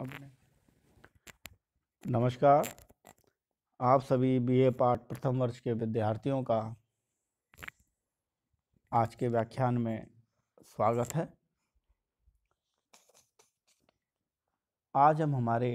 अपने नमस्कार आप सभी बीए पाठ प्रथम वर्ष के विद्यार्थियों का आज के व्याख्यान में स्वागत है आज हम हमारे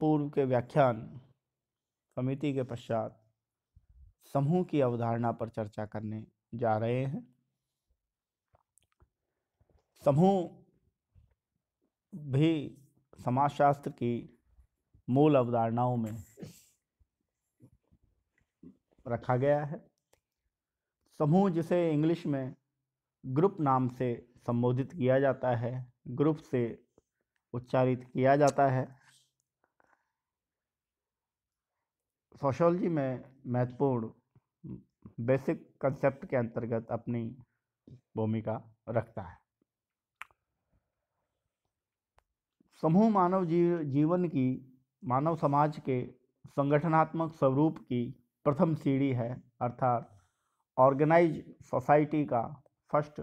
पूर्व के व्याख्यान समिति के पश्चात समूह की अवधारणा पर चर्चा करने जा रहे हैं समूह भी समाजशास्त्र की मूल अवधारणाओं में रखा गया है समूह जिसे इंग्लिश में ग्रुप नाम से संबोधित किया जाता है ग्रुप से उच्चारित किया जाता है सोशोलॉजी में महत्वपूर्ण बेसिक कंसेप्ट के अंतर्गत अपनी भूमिका रखता है समूह मानव जीव, जीवन की मानव समाज के संगठनात्मक स्वरूप की प्रथम सीढ़ी है अर्थात ऑर्गेनाइज सोसाइटी का फर्स्ट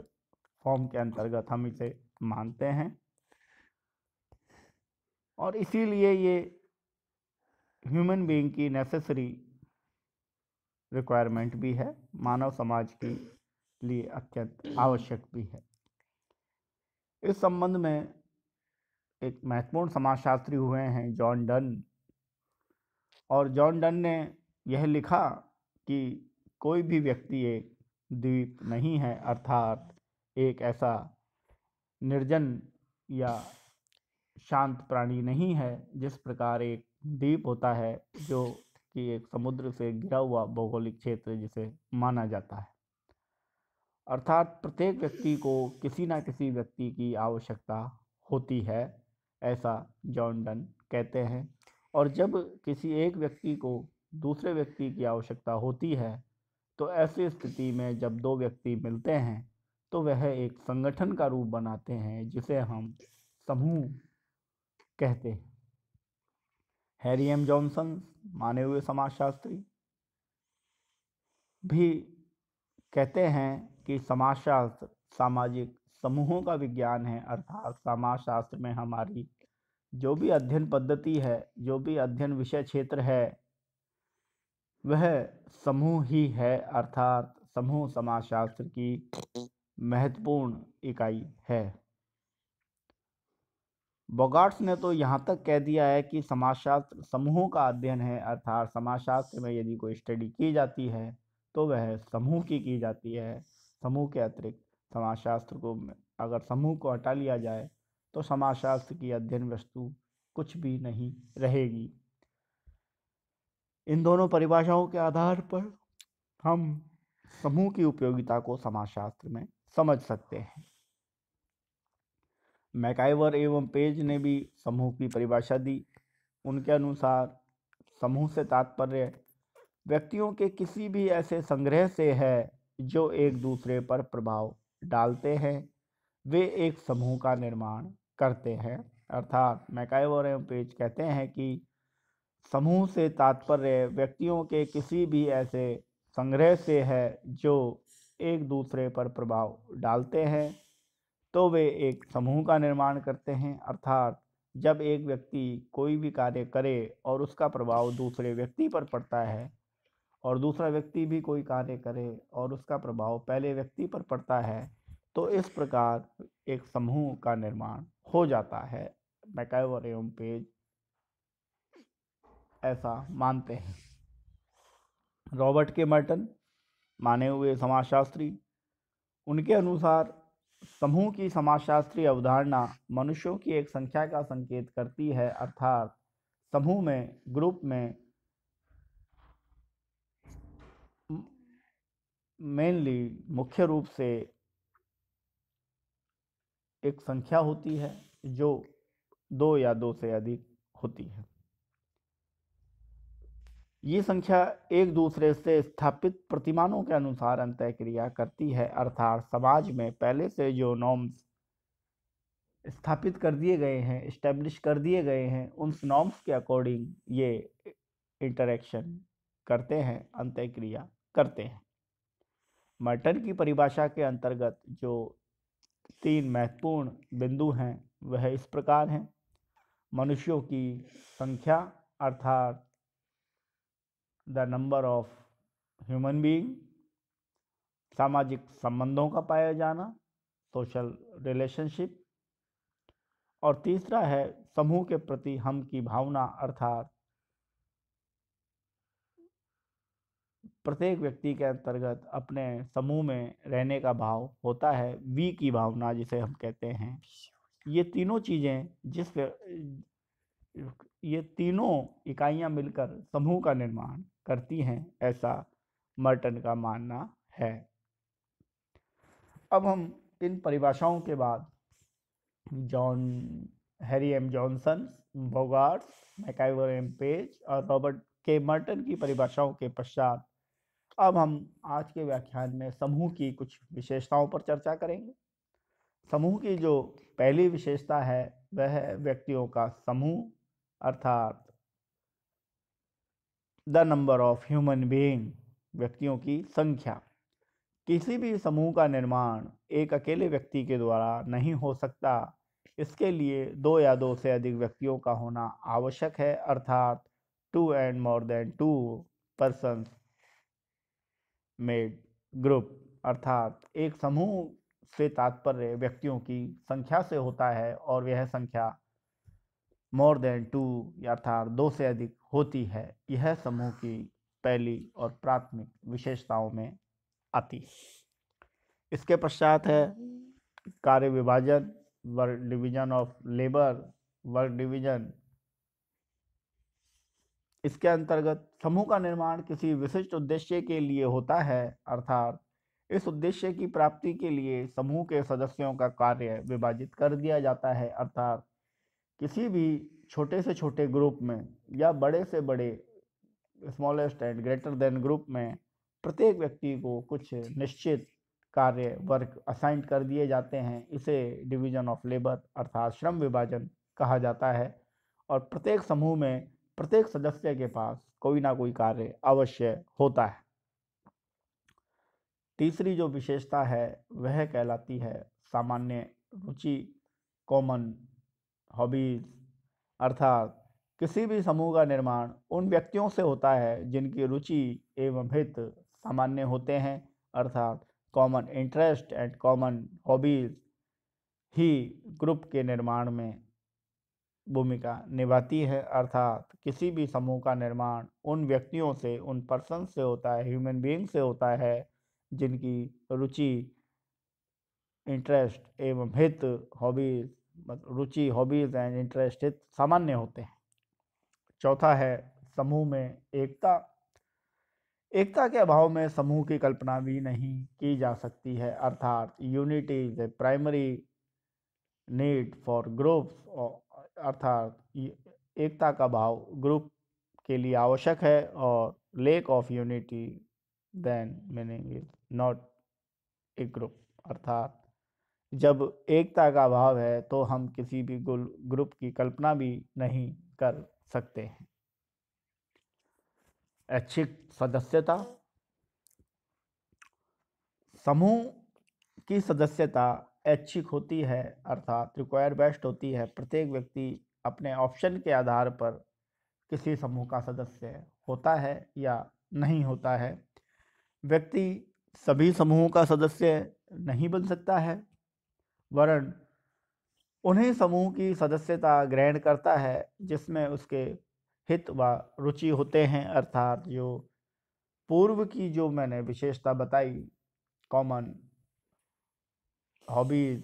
फॉर्म के अंतर्गत हम इसे मानते हैं और इसीलिए ये ह्यूमन बीइंग की नेसेसरी रिक्वायरमेंट भी है मानव समाज के लिए अत्यंत आवश्यक भी है इस संबंध में एक महत्वपूर्ण समाजशास्त्री हुए हैं जॉन डन और जॉन डन ने यह लिखा कि कोई भी व्यक्ति एक द्वीप नहीं है अर्थात एक ऐसा निर्जन या शांत प्राणी नहीं है जिस प्रकार एक द्वीप होता है जो कि एक समुद्र से घिरा हुआ भौगोलिक क्षेत्र जिसे माना जाता है अर्थात प्रत्येक व्यक्ति को किसी ना किसी व्यक्ति की आवश्यकता होती है ऐसा जॉन डन कहते हैं और जब किसी एक व्यक्ति को दूसरे व्यक्ति की आवश्यकता होती है तो ऐसी स्थिति में जब दो व्यक्ति मिलते हैं तो वह एक संगठन का रूप बनाते हैं जिसे हम समूह कहते हैं हैरी एम जॉनसन माने हुए समाजशास्त्री भी कहते हैं कि समाजशास्त्र सामाजिक समूहों का विज्ञान है अर्थात समाजशास्त्र में हमारी जो भी अध्ययन पद्धति है जो भी अध्ययन विषय क्षेत्र है वह समूह ही है अर्थात समूह समाजशास्त्र की महत्वपूर्ण इकाई है बोगार्ट्स ने तो यहाँ तक कह दिया है कि समाजशास्त्र समूहों का अध्ययन है अर्थात समाजशास्त्र में यदि कोई स्टडी की जाती है तो वह समूह की की जाती है समूह के अतिरिक्त समाजशास्त्र को अगर समूह को हटा लिया जाए तो समाजशास्त्र की अध्ययन वस्तु कुछ भी नहीं रहेगी इन दोनों परिभाषाओं के आधार पर हम समूह की उपयोगिता को समाजशास्त्र में समझ सकते हैं मैकाइवर एवं पेज ने भी समूह की परिभाषा दी उनके अनुसार समूह से तात्पर्य व्यक्तियों के किसी भी ऐसे संग्रह से है जो एक दूसरे पर प्रभाव डालते हैं वे एक समूह का निर्माण करते हैं अर्थात एवं पेज कहते हैं कि समूह से तात्पर्य व्यक्तियों के किसी भी ऐसे संग्रह से है जो एक दूसरे पर प्रभाव डालते हैं तो वे एक समूह का निर्माण करते हैं अर्थात जब एक व्यक्ति कोई भी कार्य करे और उसका प्रभाव दूसरे व्यक्ति पर पड़ता है और दूसरा व्यक्ति भी कोई कार्य करे और उसका प्रभाव पहले व्यक्ति पर पड़ता है तो इस प्रकार एक समूह का निर्माण हो जाता है मैकाइवर एवं पेज ऐसा मानते हैं रॉबर्ट के मर्टन माने हुए समाजशास्त्री उनके अनुसार समूह की समाजशास्त्री अवधारणा मनुष्यों की एक संख्या का संकेत करती है अर्थात समूह में ग्रुप में मेनली मुख्य रूप से एक संख्या होती है जो दो या दो से अधिक होती है ये संख्या एक दूसरे से स्थापित प्रतिमानों के अनुसार अंतः क्रिया करती है अर्थात समाज में पहले से जो नॉर्म्स स्थापित कर दिए गए हैं इस्टेब्लिश कर दिए गए हैं उन नॉर्म्स के अकॉर्डिंग ये इंटरेक्शन करते हैं अंत्यक्रिया क्रिया करते हैं मटन की परिभाषा के अंतर्गत जो तीन महत्वपूर्ण बिंदु हैं वह इस प्रकार हैं मनुष्यों की संख्या अर्थात the number of human being सामाजिक संबंधों का पाया जाना सोशल रिलेशनशिप और तीसरा है समूह के प्रति हम की भावना अर्थात प्रत्येक व्यक्ति के अंतर्गत अपने समूह में रहने का भाव होता है वी की भावना जिसे हम कहते हैं ये तीनों चीज़ें जिस ये तीनों इकाइयां मिलकर समूह का निर्माण करती हैं ऐसा मर्टन का मानना है अब हम इन परिभाषाओं के बाद John Harry M Johnson Bogard MacIver M Page और रॉबर्ट के मर्टन की परिभाषाओं के पश्चात अब हम आज के व्याख्यान में समूह की कुछ विशेषताओं पर चर्चा करेंगे समूह की जो पहली विशेषता है वह व्यक्तियों का समूह अर्थात the number of human being व्यक्तियों की संख्या किसी भी समूह का निर्माण एक अकेले व्यक्ति के द्वारा नहीं हो सकता इसके लिए दो या दो से अधिक व्यक्तियों का होना आवश्यक है अर्थात two and more than two persons made group अर्थात एक समूह से तात्पर्य व्यक्तियों की संख्या से होता है और यह संख्या मोर देन टू अर्थात दो से अधिक होती है यह समूह की पहली और प्राथमिक विशेषताओं में आती इसके पश्चात है कार्य विभाजन work division of labour work division इसके अंतर्गत समूह का निर्माण किसी विशिष्ट उद्देश्य के लिए होता है अर्थात इस उद्देश्य की प्राप्ति के लिए समूह के सदस्यों का कार्य विभाजित कर दिया जाता है अर्थात किसी भी छोटे से छोटे ग्रुप में या बड़े से बड़े smallest and greater than group में प्रत्येक व्यक्ति को कुछ निश्चित कार्य वर्क असाइन कर दिए जाते हैं इसे डिवीजन ऑफ लेबर अर्थात श्रम विभाजन कहा जाता है और प्रत्येक समूह में प्रत्येक सदस्य के पास कोई ना कोई कार्य अवश्य होता है तीसरी जो विशेषता है वह कहलाती है सामान्य रुचि कॉमन हॉबीज अर्थात किसी भी समूह का निर्माण उन व्यक्तियों से होता है जिनकी रुचि एवं हित सामान्य होते हैं अर्थात common interest and common hobbies ही ग्रुप के निर्माण में भूमिका निभाती है अर्थात किसी भी समूह का निर्माण उन व्यक्तियों से उन पर्सन से होता है ह्यूमन बीइंग से होता है जिनकी रुचि इंटरेस्ट एवं हित हॉबीज रुचि हॉबीज एंड इंटरेस्ट हित सामान्य होते हैं चौथा है समूह में एकता एकता के अभाव में समूह की कल्पना भी नहीं की जा सकती है अर्थात unity is a primary need for groups अर्थात एकता का भाव ग्रुप के लिए आवश्यक है और lack of unity then meaning is not a group अर्थात जब एकता का भाव है तो हम किसी भी ग्रुप की कल्पना भी नहीं कर सकते हैं ऐच्छिक सदस्यता समूह की सदस्यता ऐच्छिक होती है अर्थात रिक्वायर बेस्ट होती है प्रत्येक व्यक्ति अपने ऑप्शन के आधार पर किसी समूह का सदस्य होता है या नहीं होता है व्यक्ति सभी समूहों का सदस्य नहीं बन सकता है वरण उन्हें समूह की सदस्यता ग्रहण करता है जिसमें उसके हित व रुचि होते हैं अर्थात जो पूर्व की जो मैंने विशेषता बताई कॉमन हॉबीज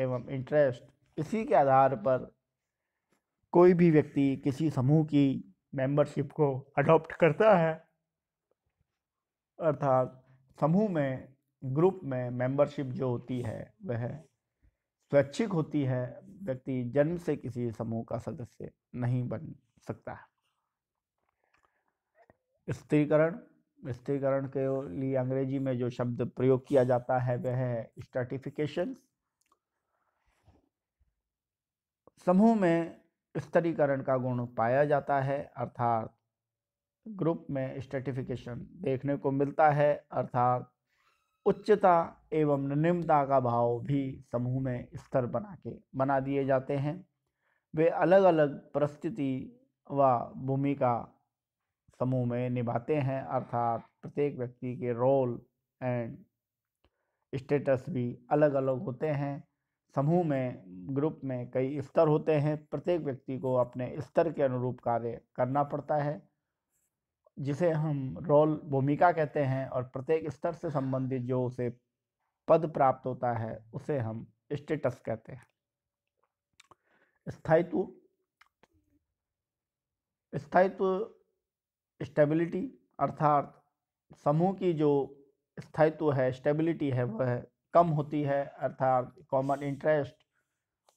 एवं इंटरेस्ट इसी के आधार पर कोई भी व्यक्ति किसी समूह की मेंबरशिप को अडॉप्ट करता है अर्थात समूह में ग्रुप में मेंबरशिप जो होती है वह स्वैच्छिक होती है व्यक्ति जन्म से किसी समूह का सदस्य नहीं बन सकता स्त्रीकरण स्त्रीकरण के लिए अंग्रेजी में जो शब्द प्रयोग किया जाता है वह है स्टर्टिफिकेशन समूह में स्तरीकरण का गुण पाया जाता है अर्थात ग्रुप में स्टर्टिफिकेशन देखने को मिलता है अर्थात उच्चता एवं निम्नता का भाव भी समूह में स्तर बना के बना दिए जाते हैं वे अलग अलग परिस्थिति व भूमिका समूह में निभाते हैं अर्थात प्रत्येक व्यक्ति के रोल एंड स्टेटस भी अलग अलग होते हैं समूह में ग्रुप में कई स्तर होते हैं प्रत्येक व्यक्ति को अपने स्तर के अनुरूप कार्य करना पड़ता है जिसे हम रोल भूमिका कहते हैं और प्रत्येक स्तर से संबंधित जो उसे पद प्राप्त होता है उसे हम स्टेटस कहते हैं स्थायित्व स्थायित्व स्टेबिलिटी अर्थात समूह की जो स्थायित्व है स्टेबिलिटी है वह कम होती है अर्थात कॉमन इंटरेस्ट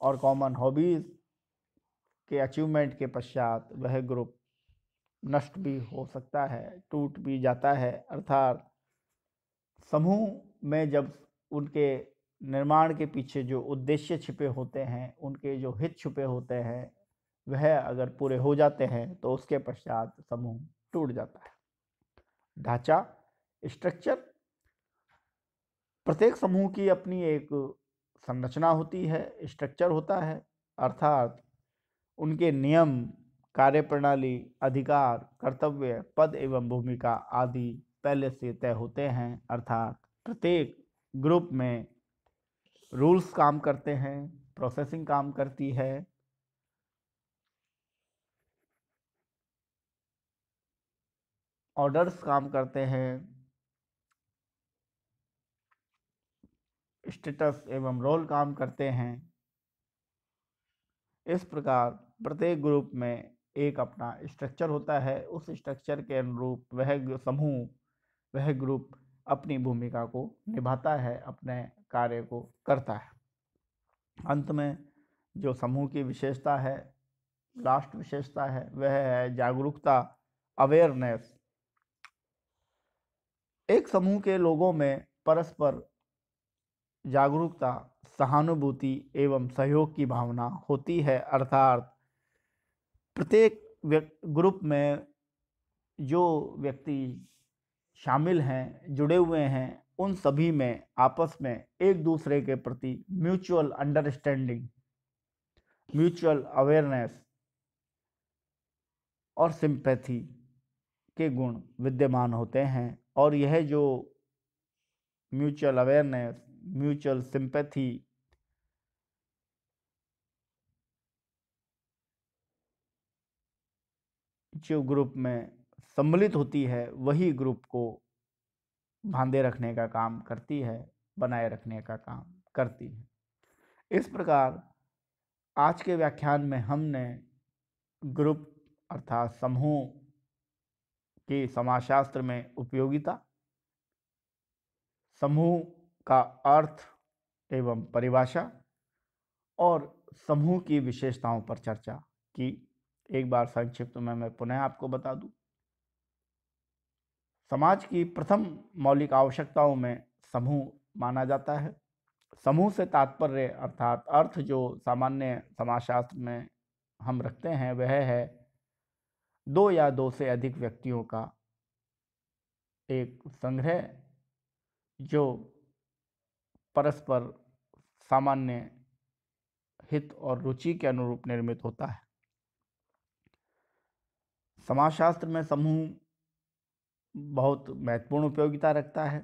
और कॉमन हॉबीज़ के अचीवमेंट के पश्चात वह ग्रुप नष्ट भी हो सकता है टूट भी जाता है अर्थात समूह में जब उनके निर्माण के पीछे जो उद्देश्य छिपे होते हैं उनके जो हित छिपे होते हैं वह अगर पूरे हो जाते हैं तो उसके पश्चात समूह टूट जाता है ढांचा स्ट्रक्चर प्रत्येक समूह की अपनी एक संरचना होती है स्ट्रक्चर होता है अर्थात उनके नियम कार्यप्रणाली अधिकार कर्तव्य पद एवं भूमिका आदि पहले से तय होते हैं अर्थात प्रत्येक ग्रुप में रूल्स काम करते हैं प्रोसेसिंग काम करती है ऑर्डर्स काम करते हैं स्टेटस एवं रोल काम करते हैं इस प्रकार प्रत्येक ग्रुप में एक अपना स्ट्रक्चर होता है उस स्ट्रक्चर के अनुरूप वह समूह वह ग्रुप अपनी भूमिका को निभाता है अपने कार्य को करता है अंत में जो समूह की विशेषता है लास्ट विशेषता है वह है जागरूकता अवेयरनेस एक समूह के लोगों में परस्पर जागरूकता सहानुभूति एवं सहयोग की भावना होती है अर्थात प्रत्येक ग्रुप में जो व्यक्ति शामिल हैं जुड़े हुए हैं उन सभी में आपस में एक दूसरे के प्रति म्यूचुअल अंडरस्टैंडिंग म्यूचुअल अवेयरनेस और सिंपैथी के गुण विद्यमान होते हैं और यह जो म्यूचुअल अवेयरनेस म्यूचुअल सिंपैथी जो ग्रुप में सम्मिलित होती है वही ग्रुप को बांधे रखने का काम करती है बनाए रखने का काम करती है इस प्रकार आज के व्याख्यान में हमने ग्रुप अर्थात समूह की समाजशास्त्र में उपयोगिता समूह का अर्थ एवं परिभाषा और समूह की विशेषताओं पर चर्चा की एक बार संक्षिप्त में मैं पुनः आपको बता दूं समाज की प्रथम मौलिक आवश्यकताओं में समूह माना जाता है समूह से तात्पर्य अर्थात अर्थ जो सामान्य समाजशास्त्र में हम रखते हैं वह है दो या दो से अधिक व्यक्तियों का एक संग्रह जो परस्पर सामान्य हित और रुचि के अनुरूप निर्मित होता है समाजशास्त्र में समूह बहुत महत्वपूर्ण उपयोगिता रखता है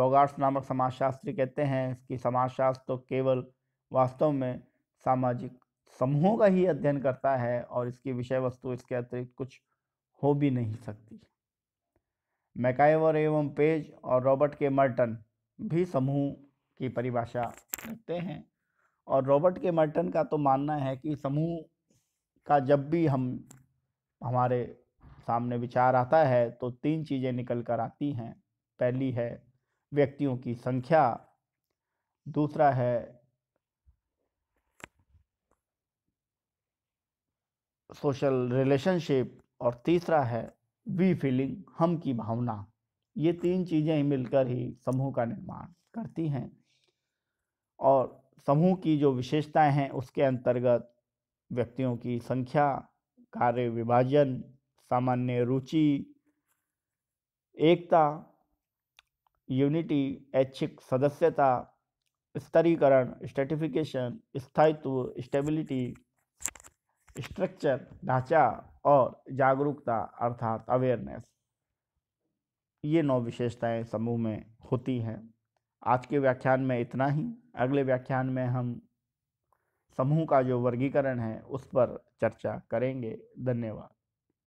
बोगार्स नामक समाजशास्त्री कहते हैं कि समाजशास्त्र तो केवल वास्तव में सामाजिक समूहों का ही अध्ययन करता है और इसकी विषय वस्तु इसके अतिरिक्त कुछ हो भी नहीं सकती मैकाइवर एवं पेज और रॉबर्ट के मर्टन भी समूह की परिभाषा रखते हैं और रॉबर्ट के मर्टन का तो मानना है कि समूह का जब भी हम हमारे सामने विचार आता है तो तीन चीज़ें निकल कर आती हैं पहली है व्यक्तियों की संख्या दूसरा है सोशल रिलेशनशिप और तीसरा है वी फीलिंग हम की भावना ये तीन चीज़ें ही मिलकर ही समूह का निर्माण करती हैं और समूह की जो विशेषताएं हैं उसके अंतर्गत व्यक्तियों की संख्या कार्य विभाजन सामान्य रुचि एकता यूनिटी ऐच्छिक सदस्यता स्तरीकरण स्टेटिफिकेशन स्थायित्व स्टेबिलिटी स्ट्रक्चर ढांचा और जागरूकता अर्थात अवेयरनेस ये नौ विशेषताएं समूह में होती हैं आज के व्याख्यान में इतना ही अगले व्याख्यान में हम समूह का जो वर्गीकरण है उस पर चर्चा करेंगे धन्यवाद